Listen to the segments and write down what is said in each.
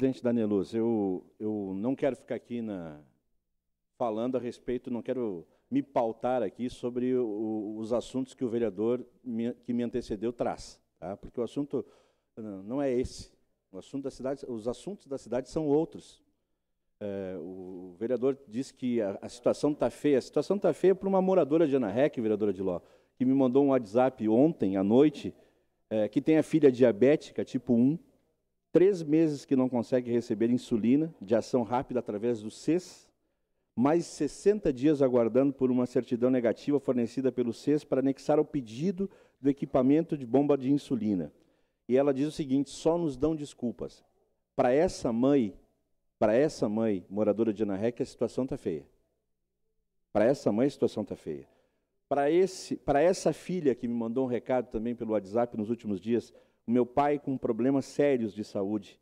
Presidente Daniluz, eu, eu não quero ficar aqui na, falando a respeito, não quero me pautar aqui sobre o, os assuntos que o vereador me, que me antecedeu traz, tá? porque o assunto não é esse. O assunto da cidade, os assuntos da cidade são outros. É, o vereador disse que a, a situação está feia. A situação está feia para uma moradora de Anarrec, vereadora de Ló, que me mandou um WhatsApp ontem à noite, é, que tem a filha diabética tipo 1, três meses que não consegue receber insulina de ação rápida através do SES, mais 60 dias aguardando por uma certidão negativa fornecida pelo SES para anexar ao pedido do equipamento de bomba de insulina. E ela diz o seguinte: só nos dão desculpas. Para essa mãe, para essa mãe moradora de Anarrec, a situação está feia. Para essa mãe, a situação está feia. Para esse, para essa filha que me mandou um recado também pelo WhatsApp nos últimos dias, meu pai com problemas sérios de saúde,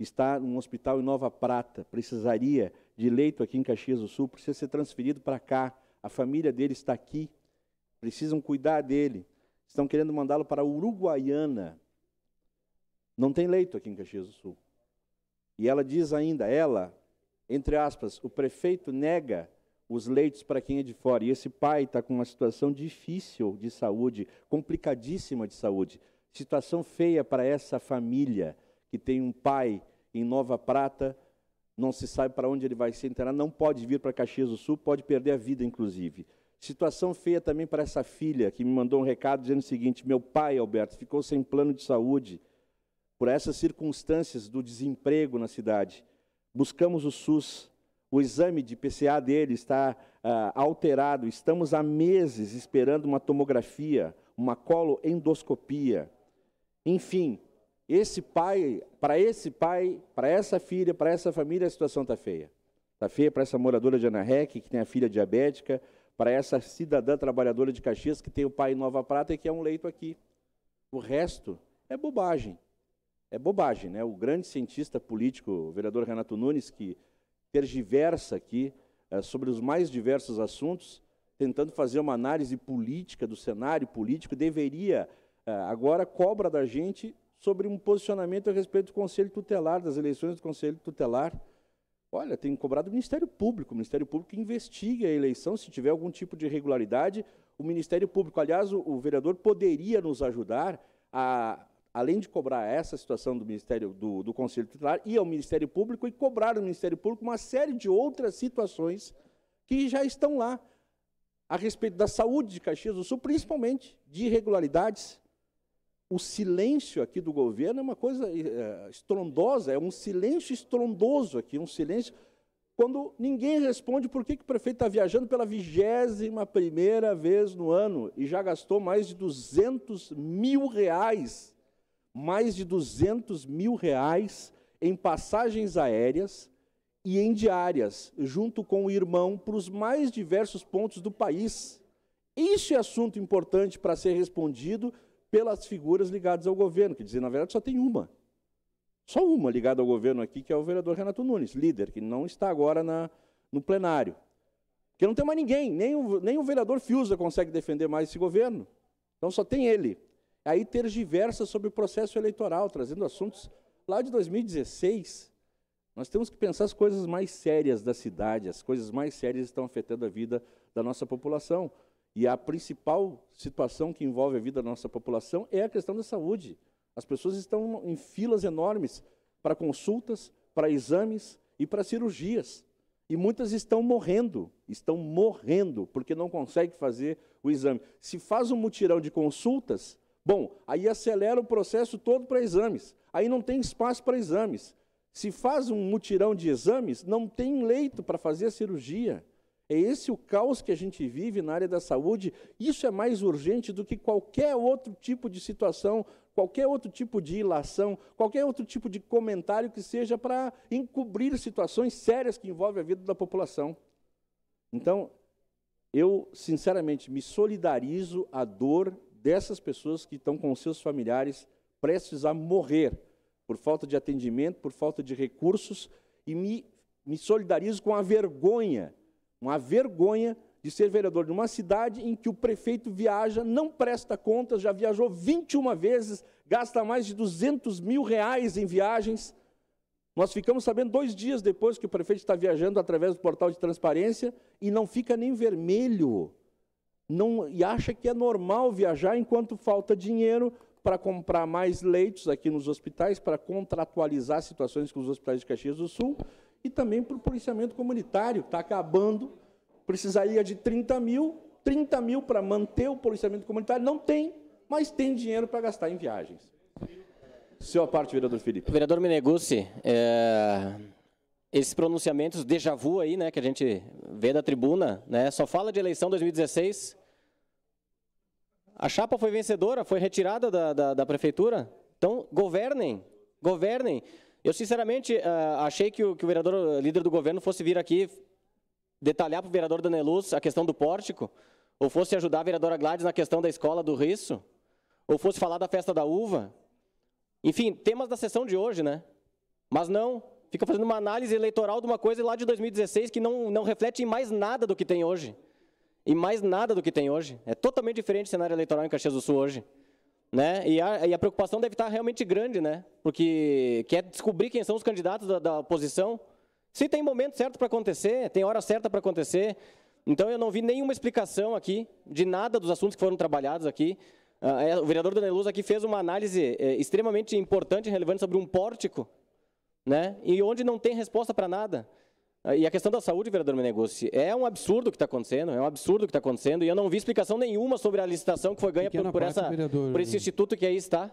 está num hospital em Nova Prata, precisaria de leito aqui em Caxias do Sul, precisa ser transferido para cá. A família dele está aqui, precisam cuidar dele. Estão querendo mandá-lo para Uruguaiana. Não tem leito aqui em Caxias do Sul. E ela diz ainda, ela, entre aspas, o prefeito nega os leitos para quem é de fora. E esse pai está com uma situação difícil de saúde, complicadíssima de saúde. Situação feia para essa família que tem um pai em Nova Prata, não se sabe para onde ele vai se internar, não pode vir para Caxias do Sul, pode perder a vida, inclusive. Situação feia também para essa filha que me mandou um recado dizendo o seguinte: meu pai, Alberto, ficou sem plano de saúde por essas circunstâncias do desemprego na cidade. Buscamos o SUS, o exame de PCA dele está ah, alterado, estamos há meses esperando uma tomografia, uma coloendoscopia. Enfim, esse pai, para esse pai, para essa filha, para essa família, a situação está feia. Está feia para essa moradora de Anarrec, que tem a filha diabética, para essa cidadã trabalhadora de Caxias, que tem o pai em Nova Prata e que é um leito aqui. O resto é bobagem. É bobagem, né? O grande cientista político, o vereador Renato Nunes, que tergiversa aqui é, sobre os mais diversos assuntos, tentando fazer uma análise política do cenário político, deveria é, agora cobra da gente sobre um posicionamento a respeito do Conselho Tutelar, das eleições do Conselho Tutelar. Olha, tem cobrado o Ministério Público. O Ministério Público investiga a eleição, se tiver algum tipo de irregularidade. O Ministério Público, aliás, o, o vereador poderia nos ajudar a, além de cobrar essa situação do Ministério do, do Conselho Tutelar, ir ao Ministério Público e cobrar do Ministério Público uma série de outras situações que já estão lá a respeito da saúde de Caxias do Sul, principalmente de irregularidades o silêncio aqui do governo é uma coisa eh, eh, estrondosa, é um silêncio estrondoso aqui, um silêncio quando ninguém responde por que, que o prefeito está viajando pela vigésima primeira vez no ano e já gastou mais de 200 mil reais, mais de 200 mil reais em passagens aéreas e em diárias, junto com o irmão, para os mais diversos pontos do país. Isso é assunto importante para ser respondido pelas figuras ligadas ao governo, que dizer, na verdade, só tem uma. Só uma ligada ao governo aqui, que é o vereador Renato Nunes, líder, que não está agora na, no plenário. Porque não tem mais ninguém, nem o, nem o vereador Fiuza consegue defender mais esse governo. Então só tem ele. Aí tergiversa sobre o processo eleitoral, trazendo assuntos lá de 2016. Nós temos que pensar as coisas mais sérias da cidade, as coisas mais sérias estão afetando a vida da nossa população. E a principal situação que envolve a vida da nossa população é a questão da saúde. As pessoas estão em filas enormes para consultas, para exames e para cirurgias. E muitas estão morrendo, estão morrendo, porque não conseguem fazer o exame. Se faz um mutirão de consultas, bom, aí acelera o processo todo para exames. Aí não tem espaço para exames. Se faz um mutirão de exames, não tem leito para fazer a cirurgia. É esse o caos que a gente vive na área da saúde. Isso é mais urgente do que qualquer outro tipo de situação, qualquer outro tipo de ilação, qualquer outro tipo de comentário que seja para encobrir situações sérias que envolvem a vida da população. Então, eu sinceramente me solidarizo à dor dessas pessoas que estão com seus familiares prestes a morrer por falta de atendimento, por falta de recursos, e me, me solidarizo com a vergonha uma vergonha de ser vereador de uma cidade em que o prefeito viaja, não presta contas, já viajou 21 vezes, gasta mais de 200 mil reais em viagens. Nós ficamos sabendo dois dias depois que o prefeito está viajando através do portal de transparência e não fica nem vermelho. Não, e acha que é normal viajar enquanto falta dinheiro para comprar mais leitos aqui nos hospitais, para contratualizar situações com os hospitais de Caxias do Sul e também para o policiamento comunitário, que está acabando, precisaria de 30 mil, 30 mil para manter o policiamento comunitário, não tem, mas tem dinheiro para gastar em viagens. Seu parte, vereador Felipe. Vereador Menegucci, é, esses pronunciamentos déjà vu aí, né, que a gente vê da tribuna, né, só fala de eleição 2016. A chapa foi vencedora, foi retirada da, da, da prefeitura. Então, governem, governem. Eu, sinceramente, eh, achei que o, que o vereador, eh, líder do governo, fosse vir aqui detalhar para o vereador Daneluz a questão do pórtico, ou fosse ajudar a vereadora Gladys na questão da escola do Risso, ou fosse falar da festa da uva. Enfim, temas da sessão de hoje, né? Mas não, fica fazendo uma análise eleitoral de uma coisa lá de 2016 que não, não reflete em mais nada do que tem hoje. E mais nada do que tem hoje. É totalmente diferente o cenário eleitoral em Caxias do Sul hoje. Né? E, a, e a preocupação deve estar realmente grande, né? porque quer descobrir quem são os candidatos da, da oposição. Se tem momento certo para acontecer, tem hora certa para acontecer. Então eu não vi nenhuma explicação aqui de nada dos assuntos que foram trabalhados aqui. Ah, é, o vereador Daniluz aqui fez uma análise é, extremamente importante e relevante sobre um pórtico, né? E onde não tem resposta para nada. Ah, e a questão da saúde, vereador Meneguzzi, é um absurdo o que está acontecendo, é um absurdo o que está acontecendo, e eu não vi explicação nenhuma sobre a licitação que foi ganha por, por parte, essa, vereador, por esse instituto que aí está.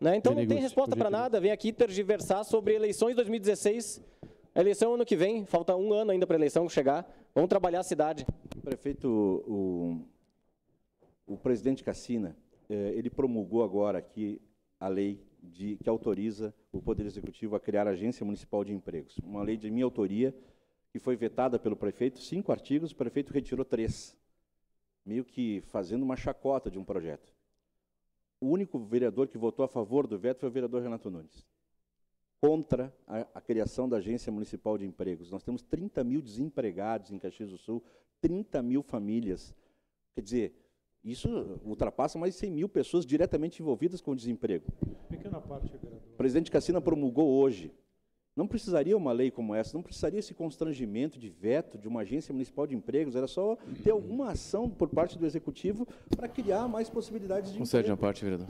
Né? Então não tem resposta para nada, vem aqui tergiversar sobre eleições 2016, eleição ano que vem, falta um ano ainda para a eleição chegar, vamos trabalhar a cidade. Prefeito, o, o presidente Cassina, eh, ele promulgou agora aqui a lei de, que autoriza o Poder Executivo a criar a Agência Municipal de Empregos. Uma lei de minha autoria, que foi vetada pelo prefeito, cinco artigos, o prefeito retirou três, meio que fazendo uma chacota de um projeto. O único vereador que votou a favor do veto foi o vereador Renato Nunes, contra a, a criação da Agência Municipal de Empregos. Nós temos 30 mil desempregados em Caxias do Sul, 30 mil famílias. Quer dizer, isso ultrapassa mais de 100 mil pessoas diretamente envolvidas com o desemprego. Pequena parte, vereador. O presidente Cassina promulgou hoje. Não precisaria uma lei como essa, não precisaria esse constrangimento de veto de uma agência municipal de empregos, era só ter alguma ação por parte do executivo para criar mais possibilidades de Concede emprego. uma parte, vereador.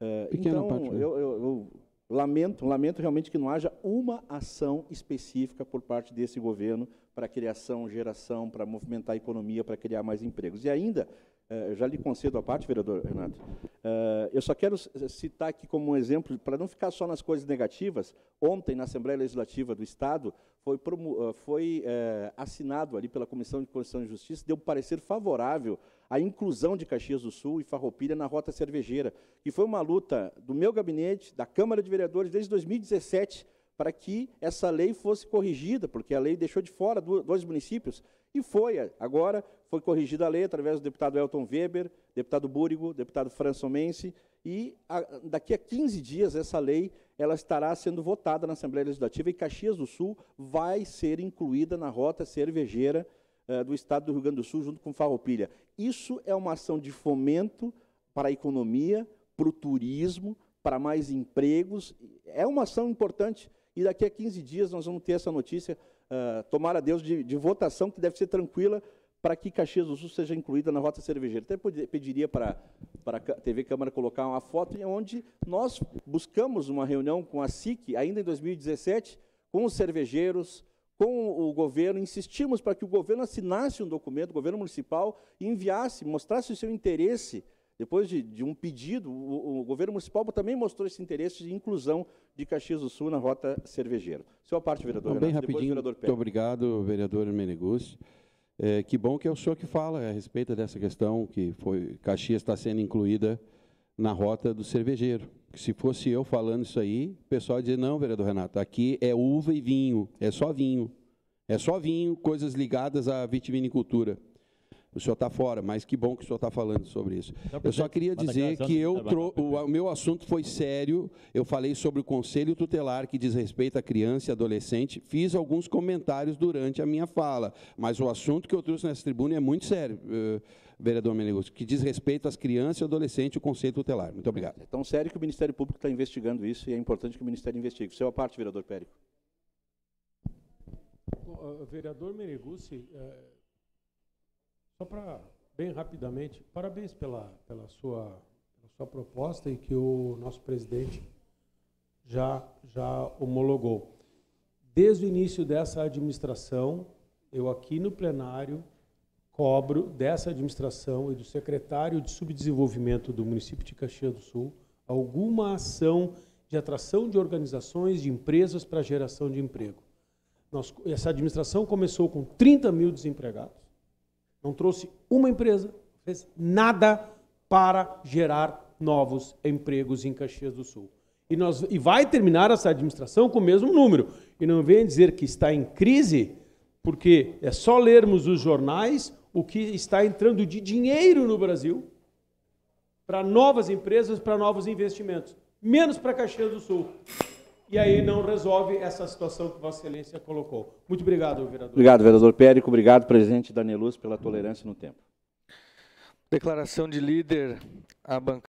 Eh, Pequena então, parte, eu, eu, eu lamento, lamento realmente que não haja uma ação específica por parte desse governo para criação, geração, para movimentar a economia, para criar mais empregos. E ainda é, já lhe concedo a parte, vereador Renato. É, eu só quero citar aqui como um exemplo, para não ficar só nas coisas negativas, ontem, na Assembleia Legislativa do Estado, foi, é, foi assinado ali pela Comissão de Constituição e Justiça, deu um parecer favorável à inclusão de Caxias do Sul e Farroupilha na Rota Cervejeira, que foi uma luta do meu gabinete, da Câmara de Vereadores, desde 2017, para que essa lei fosse corrigida, porque a lei deixou de fora dois municípios, e foi agora foi corrigida a lei através do deputado Elton Weber, deputado Búrigo, deputado Franço Mense, e a, daqui a 15 dias essa lei ela estará sendo votada na Assembleia Legislativa e Caxias do Sul vai ser incluída na rota cervejeira eh, do Estado do Rio Grande do Sul junto com Farroupilha. Isso é uma ação de fomento para a economia, para o turismo, para mais empregos. É uma ação importante e daqui a 15 dias nós vamos ter essa notícia, uh, tomara a Deus, de, de votação que deve ser tranquila para que Caxias do Sul seja incluída na Rota Cervejeira. Até pediria para, a TV Câmara colocar uma foto onde nós buscamos uma reunião com a SIC, ainda em 2017, com os cervejeiros, com o governo, insistimos para que o governo assinasse um documento, o governo municipal, e enviasse, mostrasse o seu interesse. Depois de, de um pedido, o, o, governo municipal também mostrou esse interesse de inclusão de Caxias do Sul na rota cervejeira. Sua parte, vereador. Não, bem Renato, rapidinho, vereador Muito obrigado, vereador Menegusti. É, que bom que é o senhor que fala a respeito dessa questão que foi Caxias está sendo incluída na rota do cervejeiro. se fosse eu falando isso aí, o pessoal ia dizer, não, vereador Renato, aqui é uva e vinho, é só vinho. É só vinho, coisas ligadas à vitivinicultura o senhor está fora, mas que bom que o senhor está falando sobre isso. Eu só queria dizer que eu trou... o meu assunto foi sério. Eu falei sobre o conselho tutelar que diz respeito à criança e adolescente. Fiz alguns comentários durante a minha fala, mas o assunto que eu trouxe nessa tribuna é muito sério, eh, vereador Meneguzzi, que diz respeito às crianças e adolescentes o conselho tutelar. Muito obrigado. É, é tão sério que o Ministério Público está investigando isso e é importante que o Ministério investigue. Seu a parte, vereador Périco. Eh, vereador Meneguzzi... Eh, só para, bem rapidamente, parabéns pela, pela, sua, pela sua proposta e que o nosso presidente já, já homologou. Desde o início dessa administração, eu aqui no plenário cobro dessa administração e do secretário de subdesenvolvimento do município de Caxias do Sul alguma ação de atração de organizações, de empresas para geração de emprego. Nós, essa administração começou com 30 mil desempregados. Não trouxe uma empresa, fez nada para gerar novos empregos em Caxias do Sul. E, nós, e vai terminar essa administração com o mesmo número. E não venha dizer que está em crise, porque é só lermos os jornais o que está entrando de dinheiro no Brasil para novas empresas, para novos investimentos. Menos para Caxias do Sul e aí não resolve essa situação que Vossa Excelência colocou. Muito obrigado, vereador. Obrigado, vereador Périco. Obrigado, presidente Daniluz, pela tolerância no tempo. Declaração de líder à bancada.